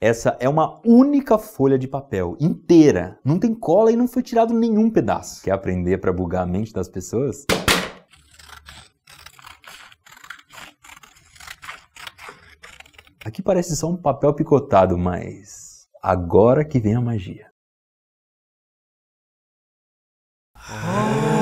Essa é uma única folha de papel, inteira. Não tem cola e não foi tirado nenhum pedaço. Quer aprender para bugar a mente das pessoas? Aqui parece só um papel picotado, mas agora que vem a magia. Ah.